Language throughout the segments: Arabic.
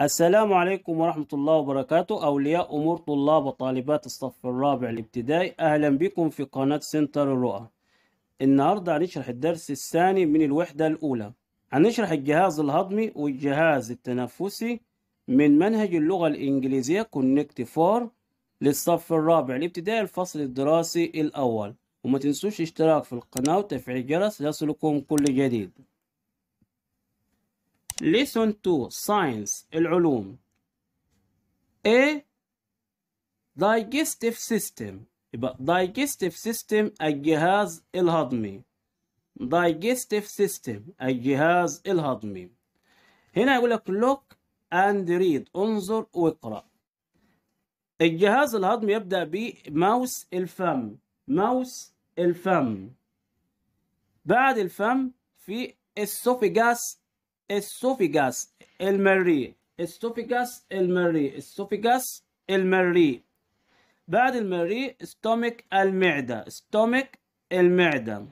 السلام عليكم ورحمة الله وبركاته أولياء أمور طلاب وطالبات الصف الرابع الابتدائي أهلا بكم في قناة سنتر الرؤى النهاردة هنشرح الدرس الثاني من الوحدة الأولى هنشرح الجهاز الهضمي والجهاز التنفسي من منهج اللغة الإنجليزية كونكت فور للصف الرابع الابتدائي الفصل الدراسي الأول وما تنسوش الاشتراك في القناة وتفعيل الجرس ليصلكم كل جديد listen to science العلوم A digestive system يبقى digestive system الجهاز الهضمي digestive system الجهاز الهضمي هنا يقول لك look and read انظر واقرأ الجهاز الهضمي يبدأ بماوس الفم ماوس الفم بعد الفم في السوفيجاس السوفيجاس المري السوفيجاس المري السوفيجاس المري بعد المري ستومك المعدة ستومك المعدة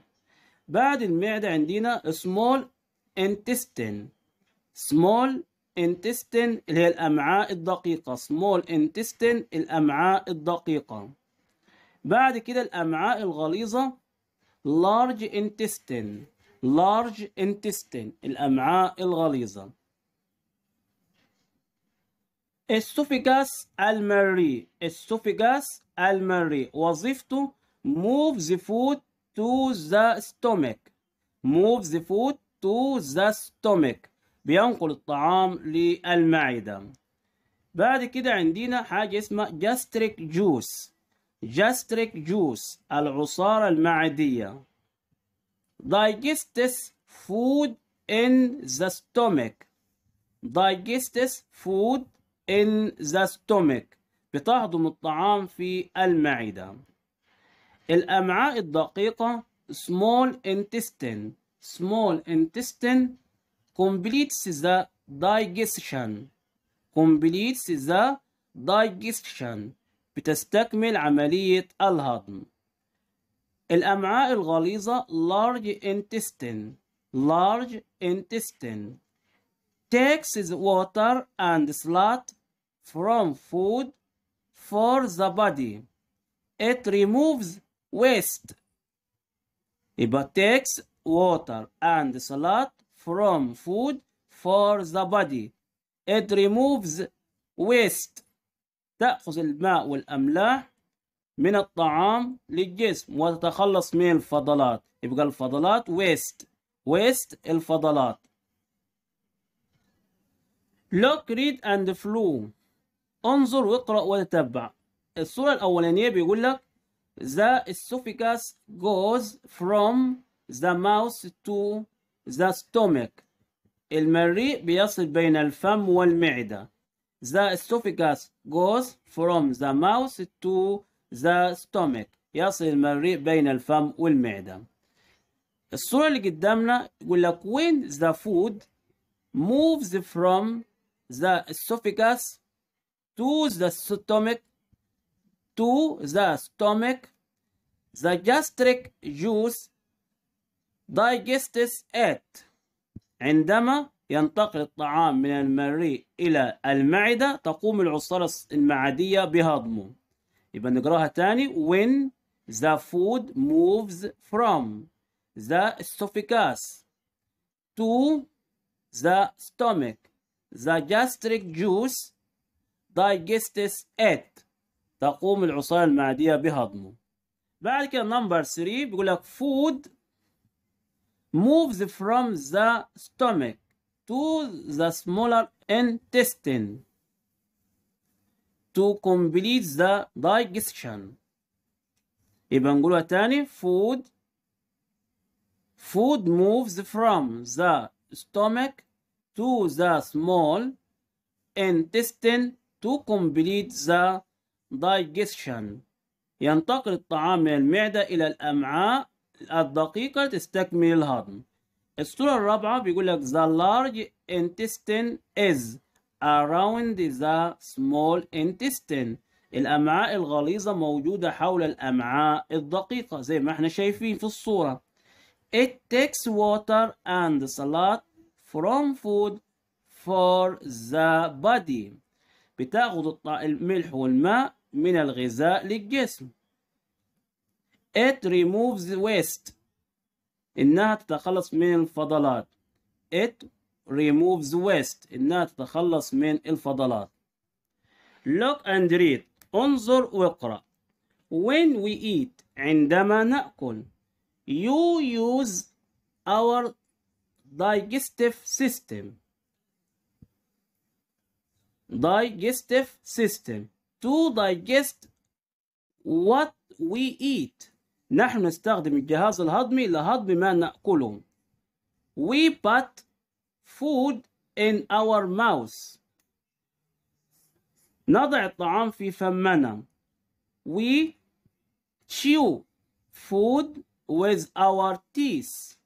بعد المعدة عندنا سمول انتستين سمول انتستين اللي هي الأمعاء الدقيقة سمول انتستين الأمعاء الدقيقة بعد كده الأمعاء الغليظة large intestine large intestine الأمعاء الغليظة esophagus المري esophagus المري وظيفته move the food to the stomach move the food to the stomach بينقل الطعام للمعدة بعد كده عندنا حاجة اسمها gastric juice gastric juice العصارة المعدية digests food in the stomach digests food in the stomach بتهضم الطعام في المعدة الأمعاء الدقيقة small intestine small intestine completes the digestion completes the digestion بتستكمل عملية الهضم الأمعاء الغليظة large intestine large intestine takes water and salt from food for the body. It removes waste. It takes water and salt from food for the body. It removes waste. تأخذ الماء والأملاح من الطعام للجسم وتتخلص من الفضلات يبقى الفضلات ويست ويست الفضلات look read and flow انظر واقرأ وتتبع الصورة الأولانية بيقول لك the esophagus goes from the mouth to the stomach المريء بيصل بين الفم والمعدة the esophagus goes from the mouth to ذا stomach يصل المريء بين الفم والمعدة الصورة اللي قدامنا يقول لك when the food moves from the esophagus to the stomach to the stomach the gastric juice digests it عندما ينتقل الطعام من المريء إلى المعدة تقوم العصارة المعدية بهضمه يبقى نقراها تاني when the food moves from the esophagus to the stomach the gastric juice digests it تقوم العصاية المعدية بهضمه بعد كده نمبر 3 بيقول لك food moves from the stomach to the smaller intestine to complete the digestion يبقى نقولها تاني food food moves from the stomach to the small intestine to complete the digestion ينتقل الطعام من المعدة إلى الأمعاء الدقيقة لتستكمل الهضم الصورة الرابعة بيقول لك the large intestine is around the small intestine الأمعاء الغليظة موجودة حول الأمعاء الدقيقة زي ما احنا شايفين في الصورة It takes water and salt from food for the body بتاخد الملح والماء من الغذاء للجسم It removes waste إنها تتخلص من الفضلات It remove the waste إنها تتخلص من الفضلات look and read انظر واقرأ when we eat عندما نأكل you use our digestive system digestive system to digest what we eat نحن نستخدم الجهاز الهضمي لهضم ما نأكله we put food in our mouth نضع الطعام في فمنا we chew food with our teeth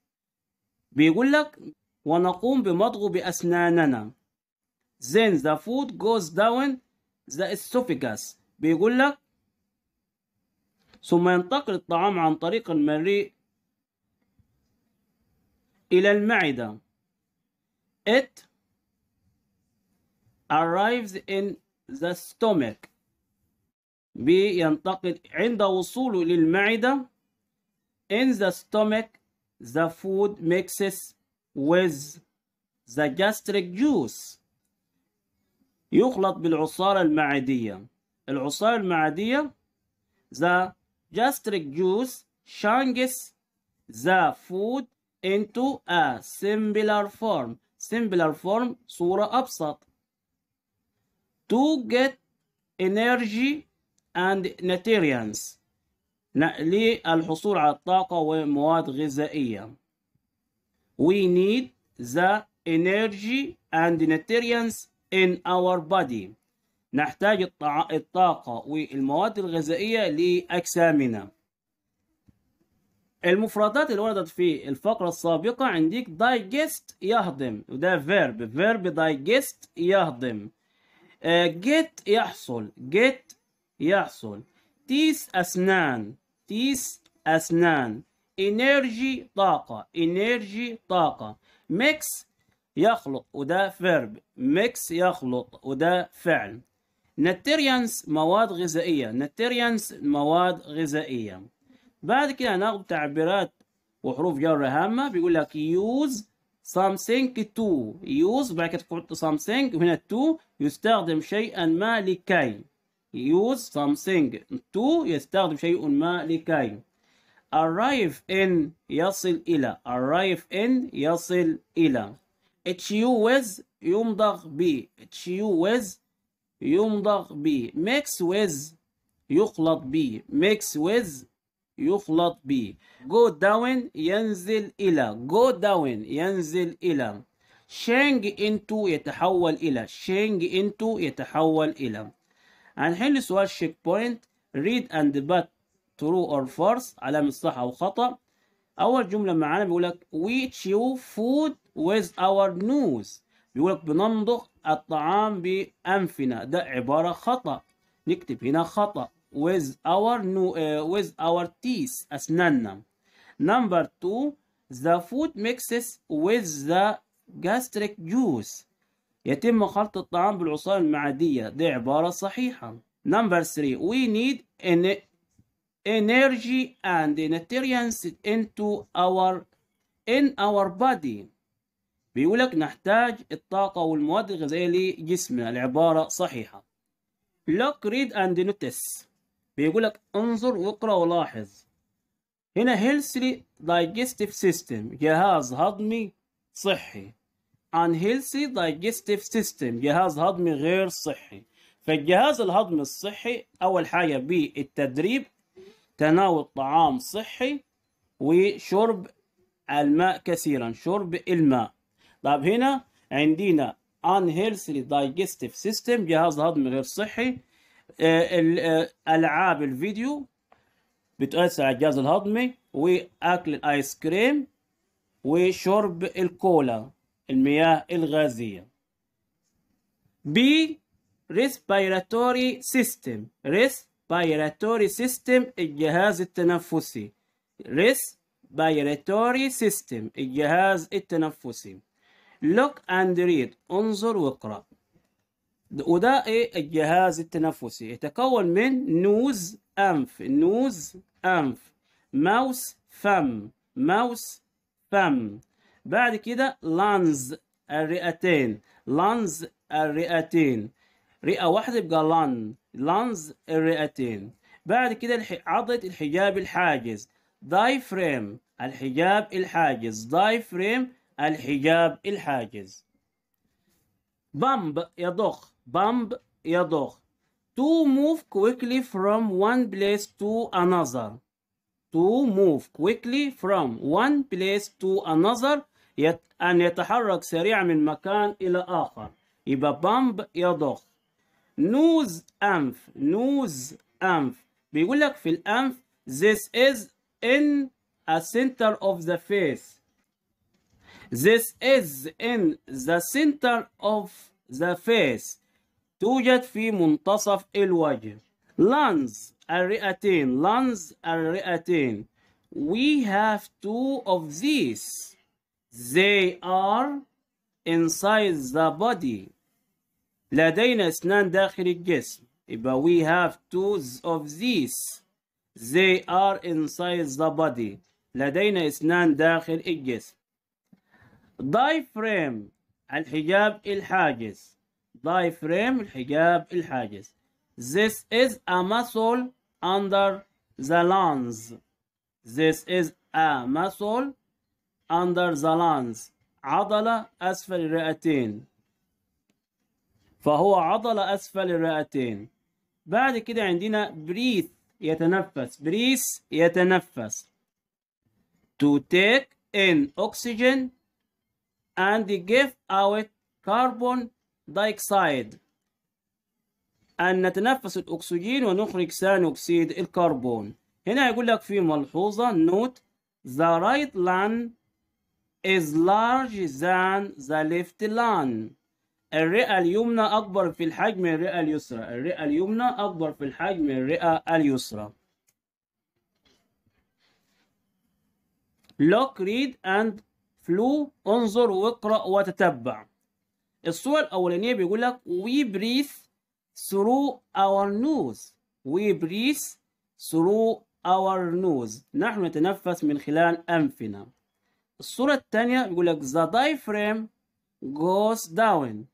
بيقول لك ونقوم بمضغ بأسناننا then the food goes down the esophagus بيقول لك ثم ينتقل الطعام عن طريق المريء إلى المعدة It arrives in the stomach بينتقل عند وصوله للمعدة in the stomach the food mixes with the gastric juice يخلط بالعصارة المعدية العصارة المعدية the gastric juice changes the food into a similar form simpler form صورة أبسط to get energy and nutrients للحصول على الطاقة ومواد غذائية we need the energy and nutrients in our body نحتاج الطاقة والمواد الغذائية لأجسامنا المفردات اللي وردت في الفقرة السابقة عندك digest يهضم وده verb verb digest يهضم آه، get يحصل get يحصل تيس أسنان تيس أسنان energy طاقة energy طاقة ميكس يخلط وده verb ميكس يخلط وده فعل nutrients مواد غذائية nutrients مواد غذائية بعد كده هناخد تعبيرات وحروف جر هامة بيقول لك use something to use بعد كده تحط something وهنا to يستخدم شيئا ما لكي use something to يستخدم شيئا ما لكي arrive in يصل إلى arrive in يصل إلى tu with يمضغ ب tu with يمضغ ب mix with يخلط ب mix with يخلط به go down ينزل إلى go down ينزل إلى شينج انتو يتحول إلى شينج انتو يتحول إلى هنحل سؤال شيك بوينت read and but true or false علامة صح أو خطأ أول جملة معانا بيقول لك we chew food with our nose بيقول لك بنمضغ الطعام بأنفنا ده عبارة خطأ نكتب هنا خطأ with our no, uh, with our teeth أسناننا number two the food mixes with the gastric juice يتم خلط الطعام بالعصارة المعدية دي عبارة صحيحة number three we need energy and nutrients into our in our body بيقولك نحتاج الطاقة والمواد الغذائية لجسمنا العبارة صحيحة look read and notice بيقول لك انظر واقرا ولاحظ هنا healthy digestive system جهاز هضمي صحي unhealthy digestive system جهاز هضمي غير صحي فالجهاز الهضمي الصحي أول حاجة بالتدريب تناول طعام صحي وشرب الماء كثيرا شرب الماء طب هنا عندنا unhealthy digestive system جهاز هضمي غير صحي آه، آه، العاب الفيديو بتاثر على الجهاز الهضمي واكل الايس كريم وشرب الكولا المياه الغازيه ب ريسبيراتوري سيستم ريسبيراتوري سيستم الجهاز التنفسي ريسبيراتوري سيستم الجهاز التنفسي لوك اند ريد انظر واقرأ وده ايه الجهاز التنفسي يتكون من نوز انف نوز انف ماوس فم ماوس فم بعد كده لانز الرئتين لانز الرئتين رئة واحدة يبقى لان لانز الرئتين بعد كده عضلة الحجاب الحاجز دايفريم الحجاب الحاجز دايفريم الحجاب الحاجز بامب يضخ bump يضغ to move quickly from one place to another to move quickly from one place to another يت... أن يتحرك سريعا من مكان إلى آخر يبقى bump يضخ nose أنف nose أنف بيقول لك في الأنف this is in a center of the face this is in the center of the face توجد في منتصف الوجه lungs الرئتين lungs الرئتين we have two of these they are inside the body لدينا اسنان داخل الجسم يبقى we have two of these they are inside the body لدينا اسنان داخل الجسم diaphragm الحجاب الحاجز داي فريم الحجاب الحاجز This is a muscle under the lungs This is a muscle under the lungs عضلة أسفل الرئتين فهو عضلة أسفل الرئتين بعد كده عندنا breathe يتنفس breathe يتنفس to take in oxygen and give out carbon دايكسايد أن نتنفس الأكسجين ونخرج ثاني أكسيد الكربون هنا يقول لك في ملحوظة نوت the right lung is larger than the left lung الرئة اليمنى أكبر في الحجم من الرئة اليسرى الرئة اليمنى أكبر في الحجم من الرئة اليسرى look read and follow انظر واقرأ وتتبع الصورة الأولانية بيقول لك we breathe through our nose we breathe through our nose نحن نتنفس من خلال أنفنا الصورة الثانية بيقول لك the diaphragm goes down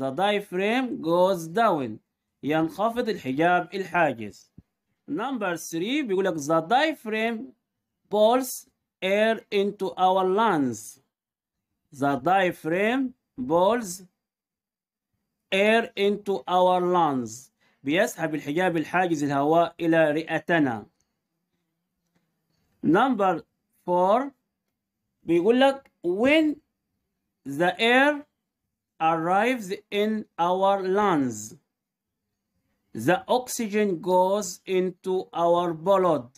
the diaphragm goes down ينخفض الحجاب الحاجز number 3 بيقول لك the diaphragm pulls air into our lungs the diaphragm pulls air into our lungs بيسحب الحجاب الحاجز الهواء إلى رئتنا number four بيقول لك when the air arrives in our lungs the oxygen goes into our blood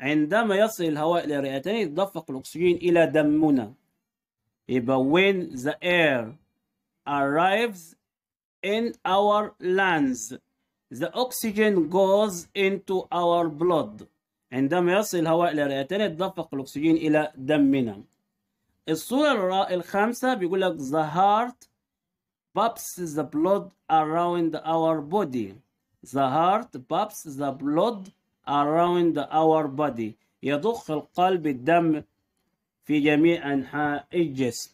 عندما يصل الهواء إلى رئتنا يتدفق الأكسجين إلى دمنا يبقى when the air arrives in our lungs the oxygen goes into our blood عندما يصل الهواء إلى رئتنا يتدفق الأكسجين إلى دمنا الصورة الخامسة بيقول لك the heart pumps the blood around our body the heart pumps the blood around our body يضخ القلب الدم في جميع أنحاء الجسم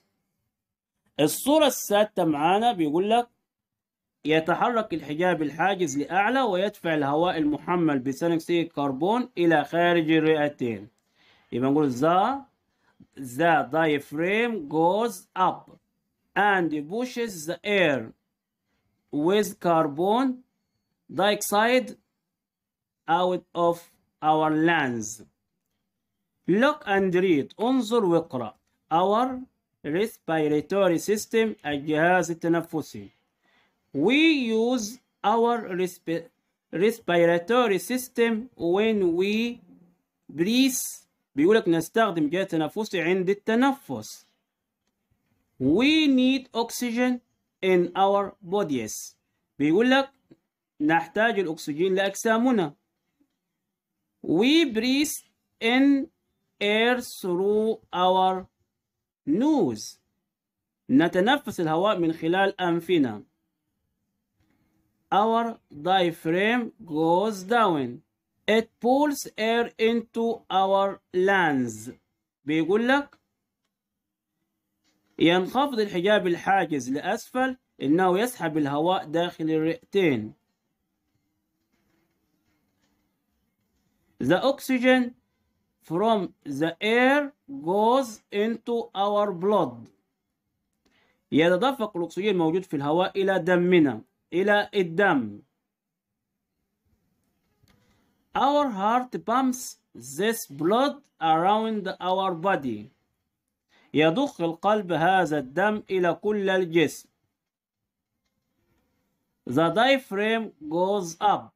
الصورة السادسة معانا بيقول لك يتحرك الحجاب الحاجز لأعلى ويدفع الهواء المحمل بثاني الكربون إلى خارج الرئتين يبقى نقول the the diaphragm goes up and pushes the air with carbon dioxide out of our lungs look and read انظر واقرأ our respiratory system الجهاز التنفسي We use our resp respiratory system when we breathe بيقولك نستخدم جهاز تنفسي عند التنفس We need oxygen in our bodies بيقولك نحتاج الأكسجين لأجسامنا We breathe in air through our nose نتنفس الهواء من خلال أنفنا our diaphragm goes down it pulls air into our lungs بيقول لك ينخفض الحجاب الحاجز لأسفل إنه يسحب الهواء داخل الرئتين The oxygen from the air goes into our blood يتدفق الأكسجين الموجود في الهواء إلى دمنا إلى الدم. Our heart pumps this blood around our body. يضخ القلب هذا الدم إلى كل الجسم. The diaphragm goes up.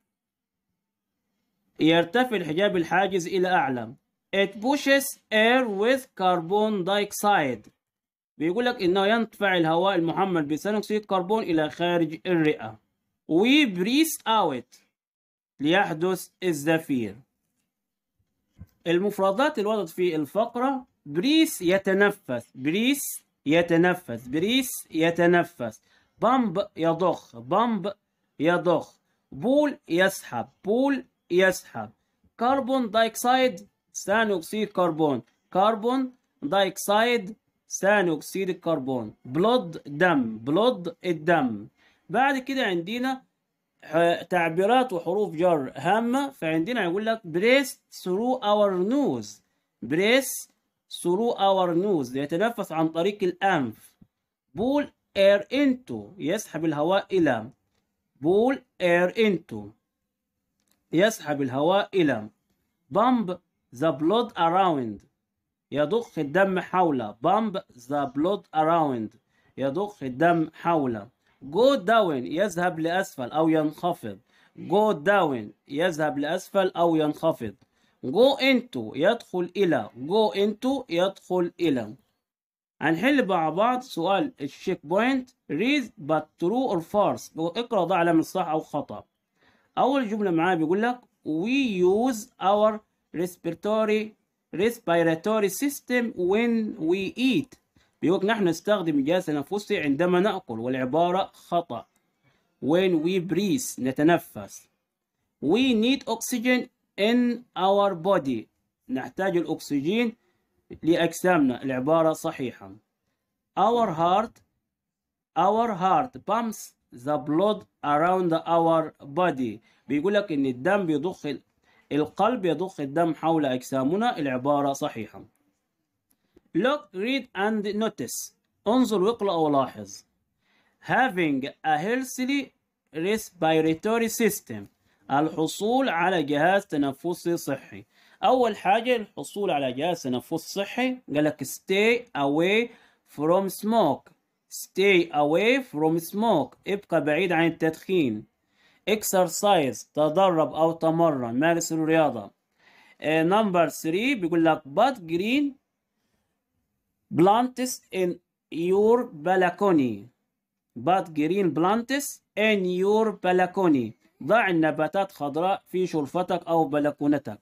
يرتفع الحجاب الحاجز إلى أعلى. It pushes air with carbon dioxide. بيقول لك انه ينطفع الهواء المحمل بثاني كربون الى خارج الرئه بريس اوت ليحدث الزفير المفردات اللي وردت في الفقره بريس يتنفس بريس يتنفس بريس يتنفس بامب يضخ بامب يضخ بول يسحب بول يسحب كربون دايكسايد ثاني اكسيد كربون كربون دايكسايد ثاني أكسيد الكربون بلود دم بلود الدم بعد كده عندنا تعبيرات وحروف جر هامة فعندنا يقول لك بريس through our nose بريس through our nose يتنفس عن طريق الأنف بول اير انتو يسحب الهواء إلى بول اير انتو يسحب الهواء إلى بامب ذا بلود اراوند يضخ الدم حوله بامب ذا بلود اراوند يضخ الدم حوله جو داون يذهب لأسفل أو ينخفض جو داون يذهب لأسفل أو ينخفض جو انتو يدخل إلى جو انتو يدخل إلى هنحل مع بعض سؤال الشيك بوينت read but true or false اقرأ ده علامة صح أو خطأ أول جملة معايا بيقول لك we use our respiratory respiratory system when we eat بيقولك نحن نستخدم الجهاز التنفسي عندما نأكل والعبارة خطأ when we breathe نتنفس we need oxygen in our body نحتاج الأكسجين لأجسامنا العبارة صحيحة our heart our heart pumps the blood around our body بيقولك إن الدم بيضخ القلب يضخ الدم حول أجسامنا العبارة صحيحة Look, read and notice انظر واقرأ ولاحظ Having a healthy respiratory system الحصول على جهاز تنفسي صحي أول حاجة الحصول على جهاز تنفس صحي قال لك stay away from smoke stay away from smoke ابقى بعيد عن التدخين exercise تدرب أو تمرن مارس الرياضة نمبر آه، 3 بيقول لك but green plants in your balcony but green plants in your balcony ضع النباتات خضراء في شرفتك أو بلكونتك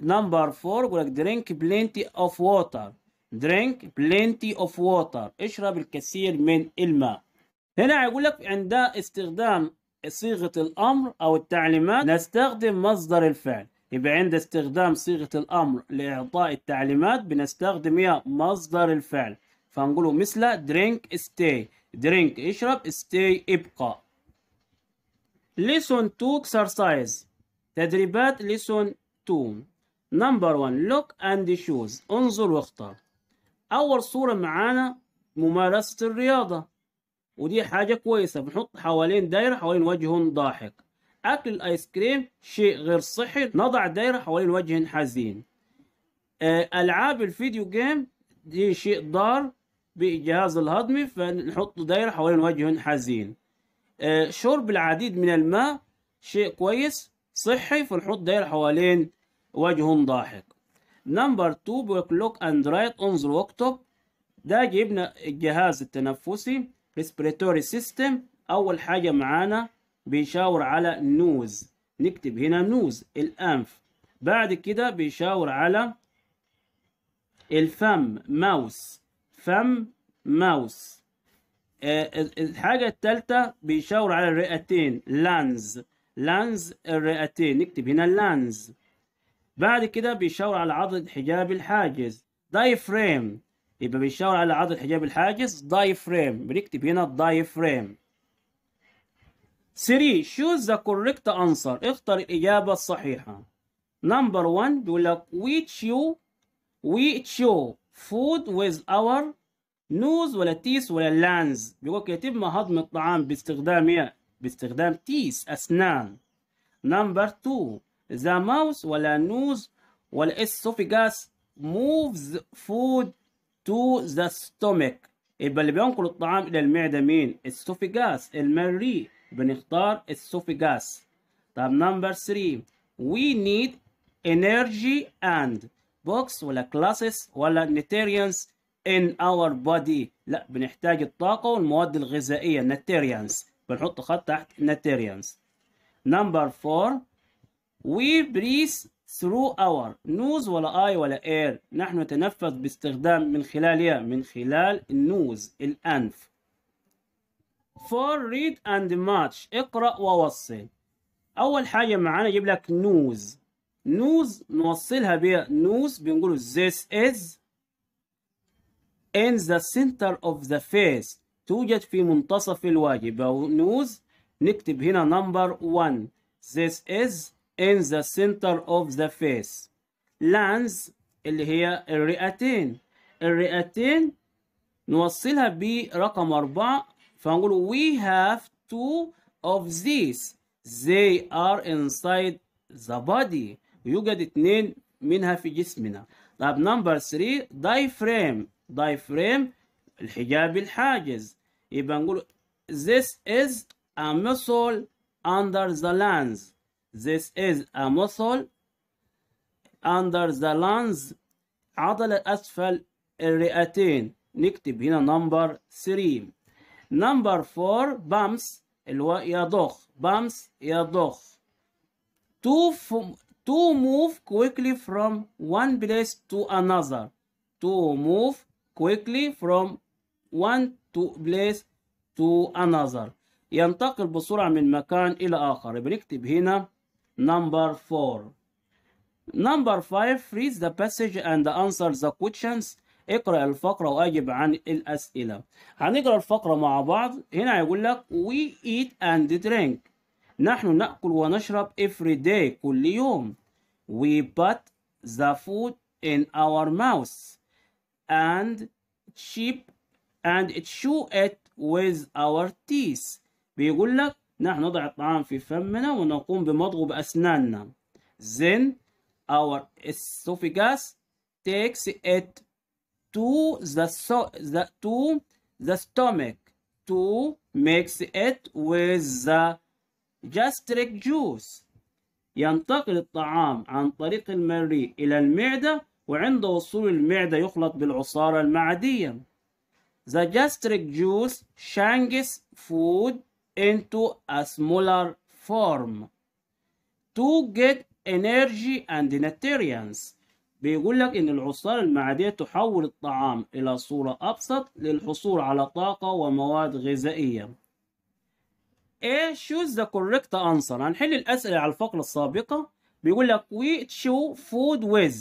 نمبر 4 بيقول لك drink plenty of water drink plenty of water اشرب الكثير من الماء هنا يقول لك عند استخدام صيغة الأمر أو التعليمات نستخدم مصدر الفعل يبقى عند استخدام صيغة الأمر لإعطاء التعليمات بنستخدم يا مصدر الفعل فنقوله مثل drink stay drink اشرب stay ابقى listen to exercise تدريبات listen to number one look and choose انظر واختار أول صورة معانا ممارسة الرياضة ودي حاجة كويسة بنحط حوالين دايرة حوالين وجه ضاحك أكل الآيس كريم شيء غير صحي نضع دايرة حوالين وجه حزين آه، ألعاب الفيديو جيم دي شيء ضار بالجهاز الهضمي فنحط دايرة حوالين وجه حزين آه، شرب العديد من الماء شيء كويس صحي فنحط دايرة حوالين وجه ضاحك نمبر 2 لوك اند رايت انظر واكتب ده جبنا الجهاز التنفسي respiratory system أول حاجة معانا بيشاور على نوز نكتب هنا نوز الأنف بعد كده بيشاور على الفم ماوس فم ماوس آه، الحاجة التالتة بيشاور على الرئتين لانز لانز الرئتين نكتب هنا لانز بعد كده بيشاور على عضلة حجاب الحاجز دايفريم يبقى بيشاور على عرض الحجاب الحاجز دايفريم بنكتب هنا الدايفريم 3 choose the correct answer اختر الإجابة الصحيحة نمبر 1 بيقول لك we chew we chew food with our nose ولا teeth ولا lands بيقول لك يتم هضم الطعام باستخدام ايه؟ باستخدام teeth أسنان نمبر 2 the mouth ولا nose ولا esophagus moves food to the stomach يبقى اللي بينقل الطعام الى المعده مين esophagus المريء بنختار esophagus طب نمبر 3 we need energy and books ولا classes ولا nutrients in our body لا بنحتاج الطاقه والمواد الغذائيه nutrients بنحط خط تحت nutrients number 4 we breathe through our nose ولا eye ولا air نحن نتنفس باستخدام من خلال يا من خلال النوز الأنف for read and match اقرأ ووصل أول حاجة معانا يجيب لك نوز نوز نوصلها نوز بنقول this is in the center of the face توجد في منتصف الواجب أو نوز نكتب هنا number 1 this is in the center of the face lands اللي هي الرئتين الرئتين نوصلها برقم أربعة فنقول we have two of these they are inside the body يوجد اتنين منها في جسمنا طب number 3 diaphragm diaphragm الحجاب الحاجز يبقى نقول this is a muscle under the lens This is a muscle under the lungs عضلة أسفل الرئتين نكتب هنا number 3 number 4 bumps اللي هو يضخ bumps يضخ to to move quickly from one place to another to move quickly from one to place to another ينتقل بسرعة من مكان إلى آخر بنكتب هنا Number four. Number five, reads the passage and answer the questions. اقرأ الفقرة وأجب عن الأسئلة. هنقرأ الفقرة مع بعض. هنا يقول لك we eat and drink. نحن نأكل ونشرب every day كل يوم. We put the food in our mouth and chew and chew it with our teeth. بيقول لك نحن نضع الطعام في فمنا ونقوم بمضغه بأسناننا then our esophagus takes it to the, so the, to the stomach to mix it with the gastric juice ينتقل الطعام عن طريق المريء إلى المعدة وعند وصول المعدة يخلط بالعصارة المعدية The gastric juice changes food into a smaller form to get energy and nutrients بيقول لك إن العصارة المعدية تحول الطعام إلى صورة أبسط للحصول على طاقة ومواد غذائية. إيه شو ذا كوريكت انسر هنحل الأسئلة على الفقرة السابقة بيقول لك we تشو food with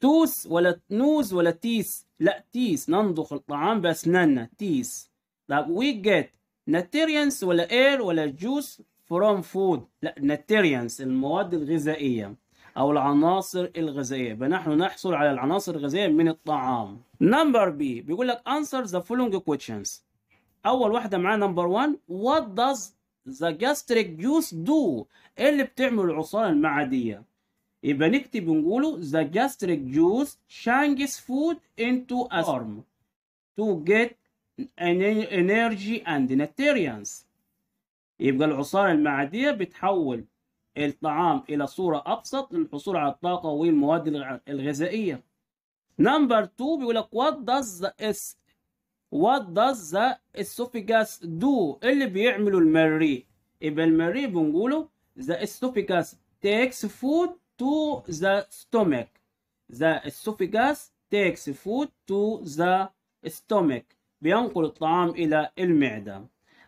توس ولا نوز ولا تيس لا تيس ننضخ الطعام بأسناننا تيس طب we get ناتيريانس ولا air ولا juice from food لا ناتيريانس المواد الغذائية أو العناصر الغذائية فنحن نحصل على العناصر الغذائية من الطعام نمبر بي بيقول لك answer the following questions أول واحدة معانا نمبر 1 what does the gastric juice do إيه اللي بتعمل العصارة المعدية يبقى نكتب ونقوله the gastric juice changes food into a form to get energy and nutrients يبقى العصارة المعدية بتحول الطعام إلى صورة أبسط للحصول على الطاقة والمواد الغذائية نمبر 2 بيقول لك what does the what does the esophagus do اللي بيعمله المريء يبقى المريء بنقوله the esophagus takes food to the stomach the esophagus takes food to the stomach بينقل الطعام إلى المعدة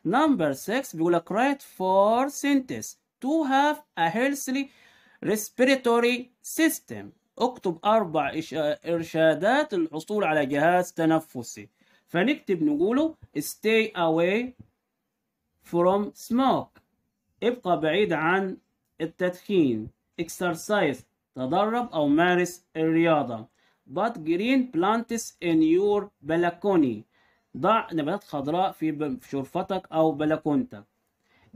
number 6 بيقول لك رايت for sentence to have a healthy respiratory system اكتب أربع إرشادات للحصول على جهاز تنفسي فنكتب نقوله stay away from smoke ابقى بعيد عن التدخين exercise تدرب أو مارس الرياضة but green plants in your balcony ضع نباتات خضراء في شرفتك أو بلكونتك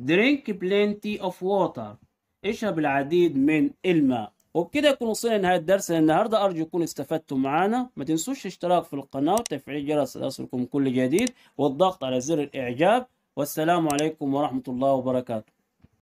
drink plenty of water اشرب العديد من الماء وبكده يكون وصلنا لنهاية الدرس النهاردة أرجو تكونوا استفدتوا معانا ما تنسوش الاشتراك في القناة وتفعيل جرس ليصلكم كل جديد والضغط على زر الإعجاب والسلام عليكم ورحمة الله وبركاته